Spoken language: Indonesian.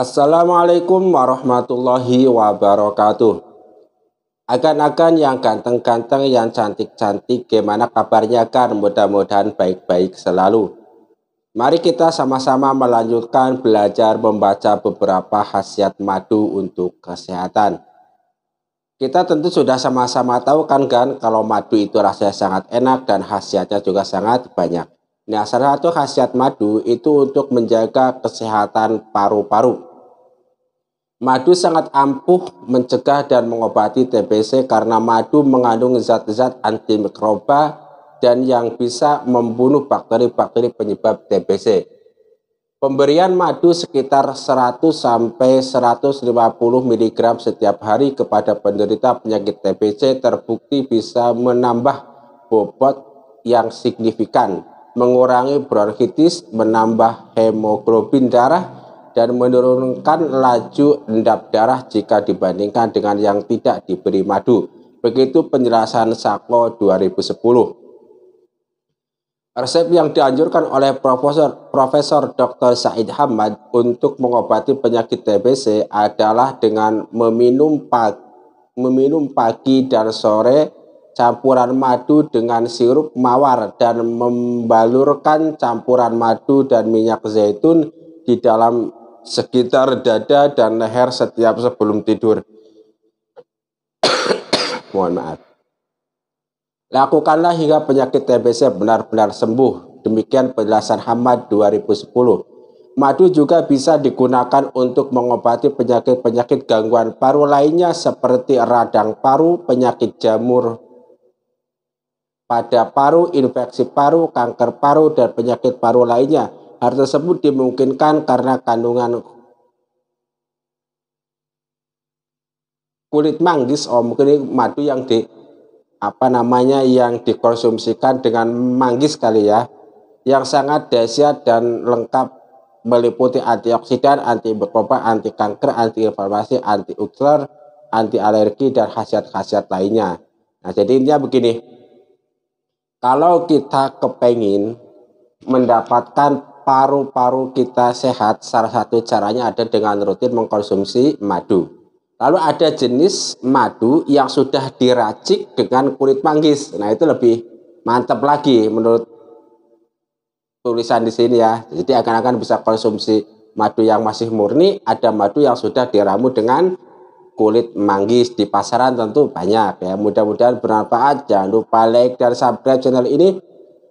Assalamualaikum warahmatullahi wabarakatuh. Akan-akan yang ganteng-ganteng, yang cantik-cantik, gimana kabarnya kan? Mudah-mudahan baik-baik selalu. Mari kita sama-sama melanjutkan belajar membaca beberapa khasiat madu untuk kesehatan. Kita tentu sudah sama-sama tahu kan kan kalau madu itu rasanya sangat enak dan khasiatnya juga sangat banyak. Nah, salah satu khasiat madu itu untuk menjaga kesehatan paru-paru. Madu sangat ampuh mencegah dan mengobati TBC karena madu mengandung zat-zat antimikroba dan yang bisa membunuh bakteri-bakteri penyebab TBC. Pemberian madu sekitar 100 150 mg setiap hari kepada penderita penyakit TBC terbukti bisa menambah bobot yang signifikan, mengurangi bronkitis, menambah hemoglobin darah, dan menurunkan laju endap darah jika dibandingkan dengan yang tidak diberi madu. Begitu penjelasan Sako 2010. Resep yang dianjurkan oleh Profesor, Profesor Dr. Said Hamad untuk mengobati penyakit TBC adalah dengan meminum pagi, meminum pagi dan sore campuran madu dengan sirup mawar dan membalurkan campuran madu dan minyak zaitun di dalam sekitar dada dan leher setiap sebelum tidur. Mohon maaf. Lakukanlah hingga penyakit TBC benar-benar sembuh. Demikian penjelasan Hamad 2010. Madu juga bisa digunakan untuk mengobati penyakit-penyakit gangguan paru lainnya seperti radang paru, penyakit jamur pada paru, infeksi paru, kanker paru, dan penyakit paru lainnya hal tersebut dimungkinkan karena kandungan kulit manggis oh mungkin madu yang di apa namanya yang dikonsumsikan dengan manggis kali ya yang sangat dahsyat dan lengkap meliputi antioksidan, anti mikroba, anti kanker, anti inflamasi, anti ulcer, anti alergi dan khasiat-khasiat lainnya. Nah, jadi intinya begini. Kalau kita kepengin mendapatkan paru-paru kita sehat, salah satu caranya ada dengan rutin mengkonsumsi madu. Lalu ada jenis madu yang sudah diracik dengan kulit manggis. Nah, itu lebih mantap lagi menurut tulisan di sini ya. Jadi akan-akan bisa konsumsi madu yang masih murni, ada madu yang sudah diramu dengan kulit manggis di pasaran tentu banyak ya. Mudah-mudahan bermanfaat. Jangan lupa like dan subscribe channel ini